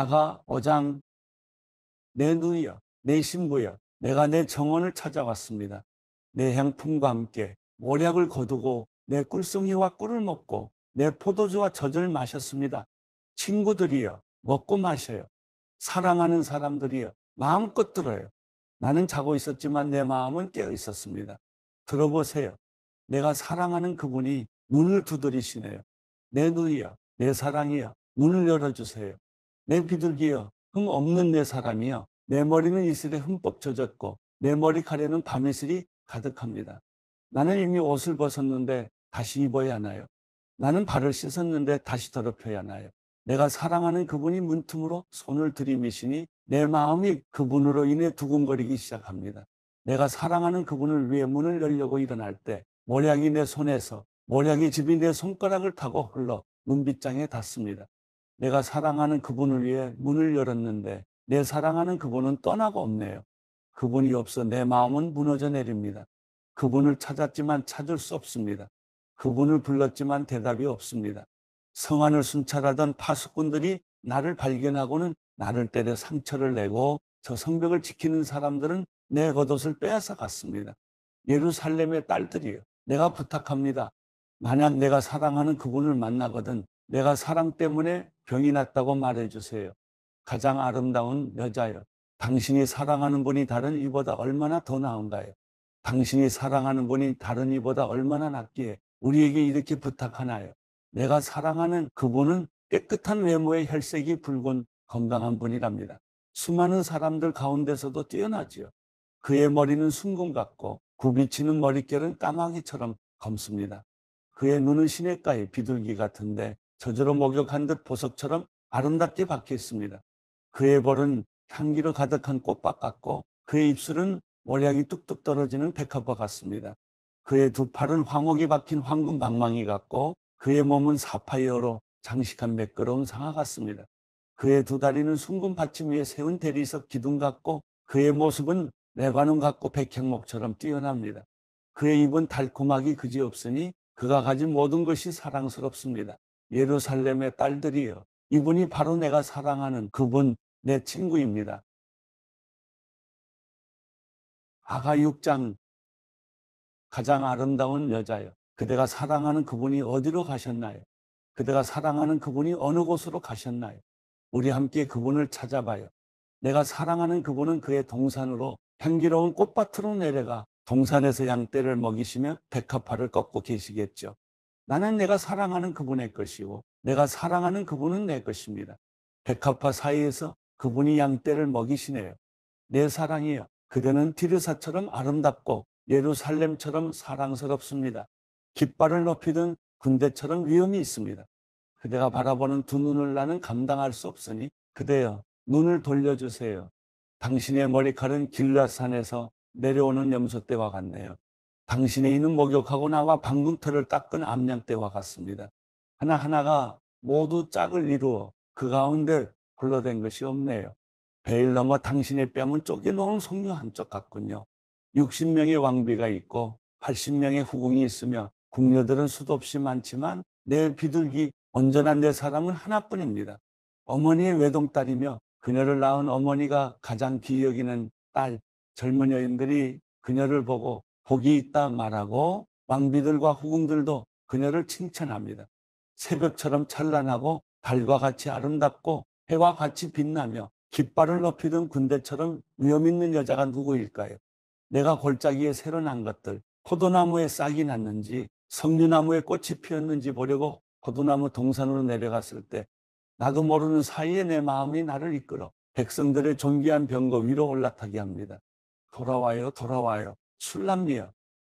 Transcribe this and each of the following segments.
아가 어장 내 눈이여 내 신부여 내가 내 정원을 찾아왔습니다. 내 향품과 함께 모략을 거두고 내 꿀송이와 꿀을 먹고 내 포도주와 젖을 마셨습니다. 친구들이여 먹고 마셔요. 사랑하는 사람들이여 마음껏 들어요. 나는 자고 있었지만 내 마음은 깨어 있었습니다. 들어보세요. 내가 사랑하는 그분이 눈을 두드리시네요. 내 눈이여, 내 사랑이여, 눈을 열어주세요. 내 비둘기여 흠 없는 내 사람이여 내 머리는 이슬에 흠뻑 젖었고 내 머리카락에는 밤이슬이 가득합니다. 나는 이미 옷을 벗었는데 다시 입어야 하나요? 나는 발을 씻었는데 다시 더럽혀야 하나요? 내가 사랑하는 그분이 문틈으로 손을 들이미시니 내 마음이 그분으로 인해 두근거리기 시작합니다. 내가 사랑하는 그분을 위해 문을 열려고 일어날 때 모량이 내 손에서 모량이 집이 내 손가락을 타고 흘러 눈빛장에 닿습니다. 내가 사랑하는 그분을 위해 문을 열었는데 내 사랑하는 그분은 떠나고 없네요. 그분이 없어 내 마음은 무너져 내립니다. 그분을 찾았지만 찾을 수 없습니다. 그분을 불렀지만 대답이 없습니다. 성안을 순찰하던 파수꾼들이 나를 발견하고는 나를 때려 상처를 내고 저 성벽을 지키는 사람들은 내 겉옷을 빼앗아 갔습니다. 예루살렘의 딸들이요. 내가 부탁합니다. 만약 내가 사랑하는 그분을 만나거든 내가 사랑 때문에 병이 났다고 말해 주세요. 가장 아름다운 여자여. 당신이 사랑하는 분이 다른 이보다 얼마나 더 나은가요? 당신이 사랑하는 분이 다른 이보다 얼마나 낫기에 우리에게 이렇게 부탁하나요? 내가 사랑하는 그분은 깨끗한 외모의 혈색이 붉은 건강한 분이랍니다. 수많은 사람들 가운데서도 뛰어나지요. 그의 머리는 순금 같고 굽이치는 머릿결은 까마귀처럼 검습니다. 그의 눈은 시냇가의 비둘기 같은데 저절로 목욕한 듯 보석처럼 아름답게 박혀 있습니다. 그의 볼은 향기로 가득한 꽃밭 같고 그의 입술은 모약이 뚝뚝 떨어지는 백합과 같습니다. 그의 두 팔은 황옥이 박힌 황금 방망이 같고 그의 몸은 사파이어로 장식한 매끄러운 상아 같습니다. 그의 두 다리는 숭금 받침 위에 세운 대리석 기둥 같고 그의 모습은 레바논 같고 백향목처럼 뛰어납니다. 그의 입은 달콤하기 그지없으니 그가 가진 모든 것이 사랑스럽습니다. 예루살렘의 딸들이요. 이분이 바로 내가 사랑하는 그분, 내 친구입니다. 아가 6장 가장 아름다운 여자요. 그대가 사랑하는 그분이 어디로 가셨나요? 그대가 사랑하는 그분이 어느 곳으로 가셨나요? 우리 함께 그분을 찾아봐요. 내가 사랑하는 그분은 그의 동산으로 향기로운 꽃밭으로 내려가 동산에서 양떼를 먹이시며 백합화를 꺾고 계시겠죠. 나는 내가 사랑하는 그분의 것이고 내가 사랑하는 그분은 내 것입니다. 백합화 사이에서 그분이 양떼를 먹이시네요. 내 사랑이여 그대는 티르사처럼 아름답고 예루살렘처럼 사랑스럽습니다. 깃발을 높이든 군대처럼 위험이 있습니다. 그대가 바라보는 두 눈을 나는 감당할 수 없으니 그대여 눈을 돌려주세요. 당신의 머리칼은 길라산에서 내려오는 염소 때와 같네요. 당신의 이는 목욕하고 나와 방금털을 닦은 암양 때와 같습니다. 하나하나가 모두 짝을 이루어 그 가운데 흘러댄 것이 없네요. 베일 넘어 당신의 뺨은 쪼개놓은 송류 한쪽 같군요. 60명의 왕비가 있고 80명의 후궁이 있으며 궁녀들은 수도 없이 많지만 내 비둘기 온전한 내 사람은 하나뿐입니다. 어머니의 외동딸이며 그녀를 낳은 어머니가 가장 기여기는 딸 젊은 여인들이 그녀를 보고 복이 있다 말하고 왕비들과 후궁들도 그녀를 칭찬합니다. 새벽처럼 찬란하고 달과 같이 아름답고 해와 같이 빛나며 깃발을 높이던 군대처럼 위험 있는 여자가 누구일까요? 내가 골짜기에 새로 난 것들, 포도나무에 싹이 났는지, 석류나무에 꽃이 피었는지 보려고 포도나무 동산으로 내려갔을 때, 나도 모르는 사이에 내 마음이 나를 이끌어 백성들의 존귀한 병거 위로 올라타게 합니다. 돌아와요, 돌아와요. 순람리여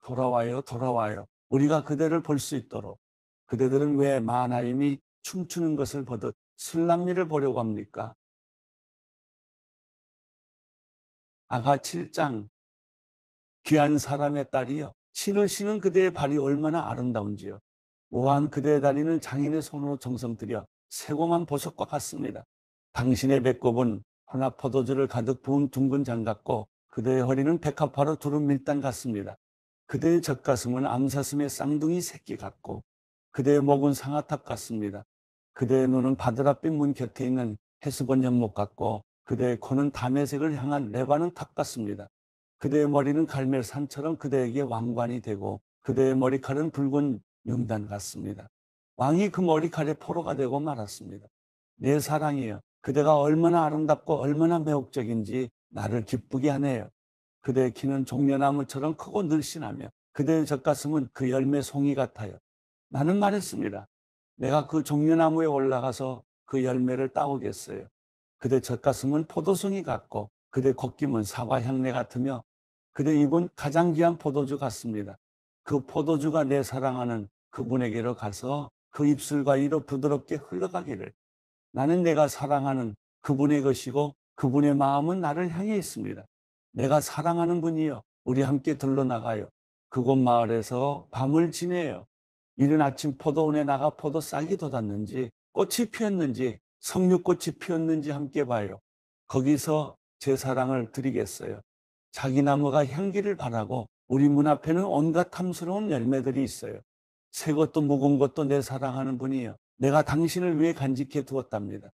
돌아와요 돌아와요 우리가 그대를 볼 수 있도록 그대들은 왜만하임이 춤추는 것을 보듯 순람리를 보려고 합니까? 아가 7장 귀한 사람의 딸이여 신으시는 그대의 발이 얼마나 아름다운지요 우한 그대의 다리는 장인의 손으로 정성 들여 세고만 보석과 같습니다 당신의 배꼽은 하나 포도주를 가득 부은 둥근 장갑고 그대의 허리는 백합화로 두른 밀당 같습니다. 그대의 젖가슴은 암사슴의 쌍둥이 새끼 같고 그대의 목은 상아탑 같습니다. 그대의 눈은 바드라빛 문 곁에 있는 해수번 연못 같고 그대의 코는 담의색을 향한 레바는 탑 같습니다. 그대의 머리는 갈멜산처럼 그대에게 왕관이 되고 그대의 머리칼은 붉은 용단 같습니다. 왕이 그 머리칼에 포로가 되고 말았습니다. 내 사랑이여 그대가 얼마나 아름답고 얼마나 매혹적인지 나를 기쁘게 하네요. 그대의 키는 종려나무처럼 크고 늘씬하며 그대의 젖가슴은 그 열매 송이 같아요. 나는 말했습니다. 내가 그 종려나무에 올라가서 그 열매를 따오겠어요. 그대 젖가슴은 포도송이 같고 그대 걷김은 사과 향내 같으며 그대 입은 가장 귀한 포도주 같습니다. 그 포도주가 내 사랑하는 그분에게로 가서 그 입술과 이로 부드럽게 흘러가기를 나는 내가 사랑하는 그분의 것이고 그분의 마음은 나를 향해 있습니다. 내가 사랑하는 분이요. 우리 함께 들러나가요. 그곳 마을에서 밤을 지내요. 이른 아침 포도원에 나가 포도 싹이 돋았는지 꽃이 피었는지 석류꽃이 피었는지 함께 봐요. 거기서 제 사랑을 드리겠어요. 자기 나무가 향기를 바라고 우리 문 앞에는 온갖 탐스러운 열매들이 있어요. 새 것도 무거 것도 내 사랑하는 분이요. 내가 당신을 위해 간직해 두었답니다.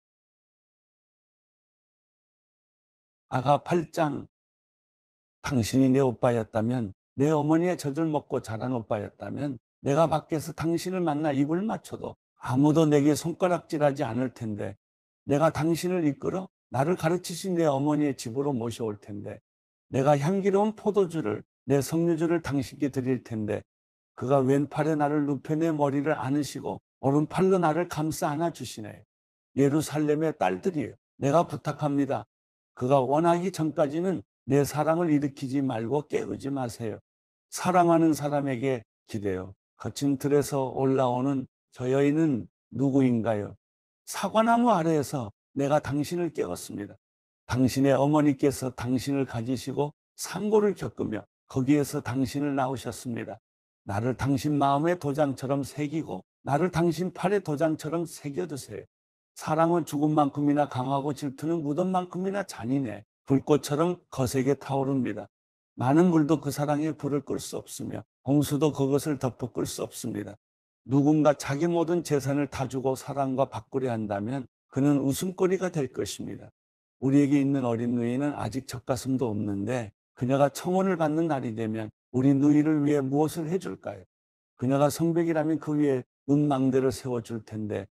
아가 팔짱 당신이 내 오빠였다면 내 어머니의 젖을 먹고 자란 오빠였다면 내가 밖에서 당신을 만나 입을 맞춰도 아무도 내게 손가락질하지 않을 텐데 내가 당신을 이끌어 나를 가르치신 내 어머니의 집으로 모셔올 텐데 내가 향기로운 포도주를 내 석류주를 당신께 드릴 텐데 그가 왼팔에 나를 눕혀 내 머리를 안으시고 오른팔로 나를 감싸 안아 주시네 예루살렘의 딸들이요 내가 부탁합니다 그가 원하기 전까지는 내 사랑을 일으키지 말고 깨우지 마세요. 사랑하는 사람에게 기대요. 거친 틀에서 올라오는 저 여인은 누구인가요? 사과나무 아래에서 내가 당신을 깨웠습니다. 당신의 어머니께서 당신을 가지시고 상고를 겪으며 거기에서 당신을 나오셨습니다 나를 당신 마음의 도장처럼 새기고 나를 당신 팔의 도장처럼 새겨두세요 사랑은 죽음만큼이나 강하고 질투는 무덤만큼이나 잔인해 불꽃처럼 거세게 타오릅니다. 많은 물도 그 사랑에 불을 끌 수 없으며 홍수도 그것을 덮어 끌 수 없습니다. 누군가 자기 모든 재산을 다 주고 사랑과 바꾸려 한다면 그는 웃음거리가 될 것입니다. 우리에게 있는 어린 누이는 아직 젖가슴도 없는데 그녀가 청혼을 받는 날이 되면 우리 누이를 위해 무엇을 해줄까요? 그녀가 성백이라면 그 위에 은망대를 세워줄 텐데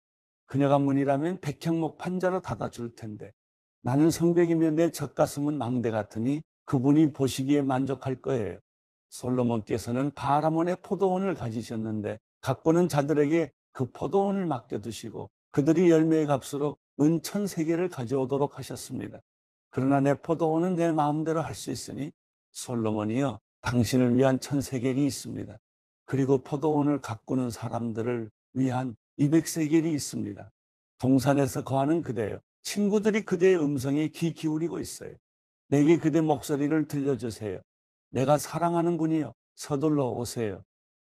그녀가 문이라면 백향목 판자로 닫아줄 텐데 나는 성벽이며 내 젖가슴은 망대 같으니 그분이 보시기에 만족할 거예요. 솔로몬께서는 바라몬의 포도원을 가지셨는데 갖고는 자들에게 그 포도원을 맡겨두시고 그들이 열매의 값으로 은천 세계를 가져오도록 하셨습니다. 그러나 내 포도원은 내 마음대로 할 수 있으니 솔로몬이여 당신을 위한 천세 계가 있습니다. 그리고 포도원을 가꾸는 사람들을 위한 200세겔이 있습니다. 동산에서 거하는 그대요. 친구들이 그대의 음성에 귀 기울이고 있어요. 내게 그대 목소리를 들려주세요. 내가 사랑하는군이요. 서둘러 오세요.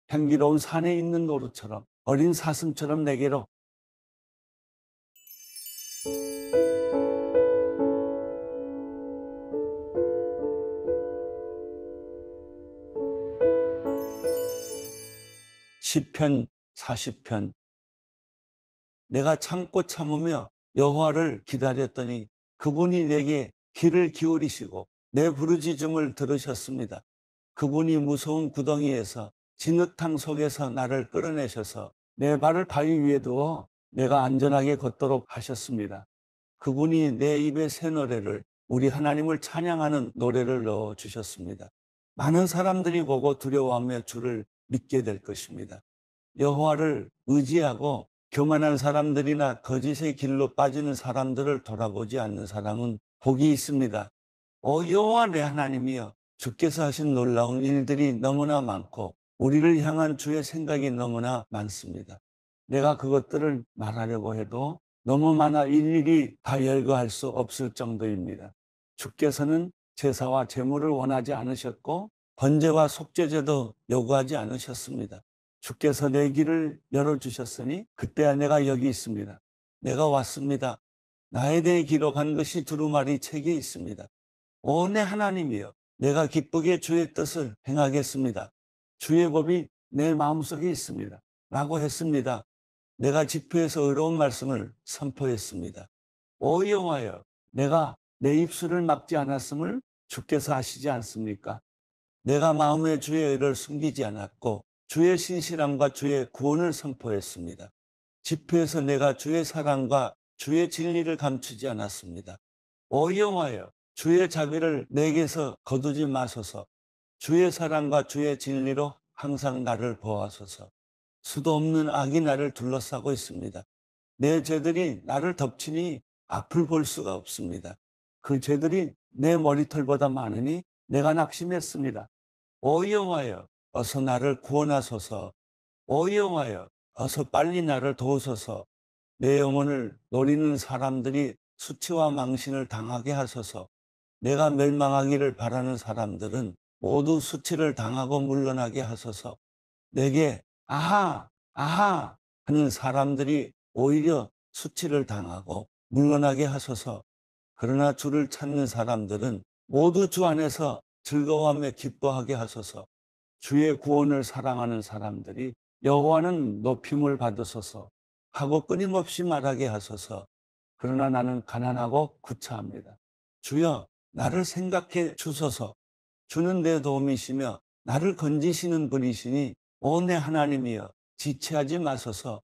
향기로운 산에 있는 노루처럼 어린 사슴처럼 내게로 시편 40편 내가 참고 참으며 여호와를 기다렸더니 그분이 내게 귀를 기울이시고 내 부르짖음을 들으셨습니다. 그분이 무서운 구덩이에서 진흙탕 속에서 나를 끌어내셔서 내 발을 바위 위에 두어 내가 안전하게 걷도록 하셨습니다. 그분이 내 입에 새 노래를 우리 하나님을 찬양하는 노래를 넣어 주셨습니다. 많은 사람들이 보고 두려워하며 주를 믿게 될 것입니다. 여호와를 의지하고 교만한 사람들이나 거짓의 길로 빠지는 사람들을 돌아보지 않는 사람은 복이 있습니다. 오 여호와 내 하나님이여 주께서 하신 놀라운 일들이 너무나 많고 우리를 향한 주의 생각이 너무나 많습니다. 내가 그것들을 말하려고 해도 너무 많아 일일이 다 열거할 수 없을 정도입니다. 주께서는 제사와 제물을 원하지 않으셨고 번제와 속죄제도 요구하지 않으셨습니다. 주께서 내 길을 열어주셨으니 그때야 내가 여기 있습니다. 내가 왔습니다. 나에 대해 기록한 것이 두루마리 책에 있습니다. 오, 내 하나님이여. 내가 기쁘게 주의 뜻을 행하겠습니다. 주의 법이 내 마음속에 있습니다. 라고 했습니다. 내가 집회에서 의로운 말씀을 선포했습니다. 오여호여 내가 내 입술을 막지 않았음을 주께서 아시지 않습니까? 내가 마음의 주의 의를 숨기지 않았고 주의 신실함과 주의 구원을 선포했습니다. 집회에서 내가 주의 사랑과 주의 진리를 감추지 않았습니다. 오영하여 주의 자비를 내게서 거두지 마소서 주의 사랑과 주의 진리로 항상 나를 보아소서 수도 없는 악이 나를 둘러싸고 있습니다. 내 죄들이 나를 덮치니 앞을 볼 수가 없습니다. 그 죄들이 내 머리털보다 많으니 내가 낙심했습니다. 오영하여 어서 나를 구원하소서 오영하여 어서 빨리 나를 도우소서 내 영혼을 노리는 사람들이 수치와 망신을 당하게 하소서 내가 멸망하기를 바라는 사람들은 모두 수치를 당하고 물러나게 하소서 내게 아하 아하 하는 사람들이 오히려 수치를 당하고 물러나게 하소서 그러나 주를 찾는 사람들은 모두 주 안에서 즐거워하며 기뻐하게 하소서 주의 구원을 사랑하는 사람들이 여호와는 높임을 받으소서 하고 끊임없이 말하게 하소서. 그러나 나는 가난하고 구차합니다. 주여 나를 생각해 주소서. 주는 내 도움이시며 나를 건지시는 분이시니 오내 하나님이여 지체하지 마소서.